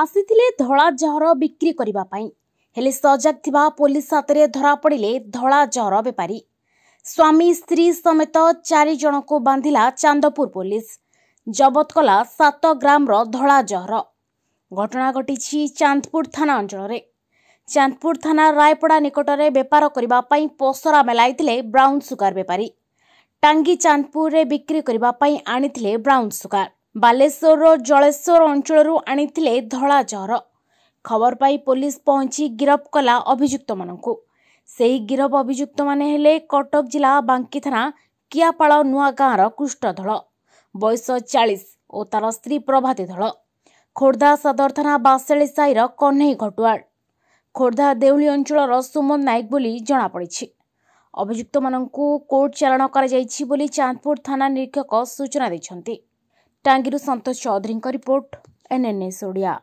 ଆସିଥିଲେ ଧଳା ଜହର ବିକ୍ରି କରିବା ପାଇଁ ହେଲେ ସଜାଗ ଥିବା ପୋଲିସ ହାତରେ ଧରାପଡ଼ିଲେ ଧଳା ଜହର ବେପାରୀ ସ୍ୱାମୀ ସ୍ତ୍ରୀ ସମେତ ଚାରି ଜଣଙ୍କୁ ବାନ୍ଧିଲା ଚାନ୍ଦପୁର ପୋଲିସ ଜବତ କଲା ସାତ ଗ୍ରାମର ଧଳା ଜହର ଘଟଣା ଘଟିଛି ଚାନ୍ଦପୁର ଥାନା ଅଞ୍ଚଳରେ ଚାନ୍ଦପୁର ଥାନା ରାୟପଡ଼ା ନିକଟରେ ବେପାର କରିବା ପାଇଁ ପସରା ମେଲାଇଥିଲେ ବ୍ରାଉନ୍ ସୁଗାର ବେପାରୀ ଟାଙ୍ଗି ଚାନ୍ଦପୁରରେ ବିକ୍ରି କରିବା ପାଇଁ ଆଣିଥିଲେ ବ୍ରାଉନ୍ ସୁଗାର ବାଲେଶ୍ୱରର ଜଳେଶ୍ୱର ଅଞ୍ଚଳରୁ ଆଣିଥିଲେ ଧଳା ଜହର ଖବର ପାଇ ପୋଲିସ ପହଞ୍ଚି ଗିରଫ କଲା ଅଭିଯୁକ୍ତମାନଙ୍କୁ ସେହି ଗିରଫ ଅଭିଯୁକ୍ତମାନେ ହେଲେ କଟକ ଜିଲ୍ଲା ବାଙ୍କି ଥାନା କିଆପାଳ ନୂଆ ଗାଁର କୃଷ୍ଣଧଳ ବୟସ ଚାଳିଶ ଓ ତାର ସ୍ତ୍ରୀ ପ୍ରଭାତୀ ଧଳ ଖୋର୍ଦ୍ଧା ସଦର ଥାନା ବାସେଳି ସାହିର କହ୍ନେଇ ଘଟୁଆଳ ଖୋର୍ଦ୍ଧା ଦେଉଳି ଅଞ୍ଚଳର ସୁମନ ନାୟକ ବୋଲି ଜଣାପଡ଼ିଛି ଅଭିଯୁକ୍ତମାନଙ୍କୁ କୋର୍ଟ ଚାଳନ କରାଯାଇଛି ବୋଲି ଚାନ୍ଦପୁର ଥାନା ନିରୀକ୍ଷକ ସୂଚନା ଦେଇଛନ୍ତି ଟାଙ୍ଗିରୁ ସନ୍ତୋଷ ଚୌଧୁରୀଙ୍କ ରିପୋର୍ଟ ଏନ୍ଏନ୍ଏସ୍ ଓଡ଼ିଆ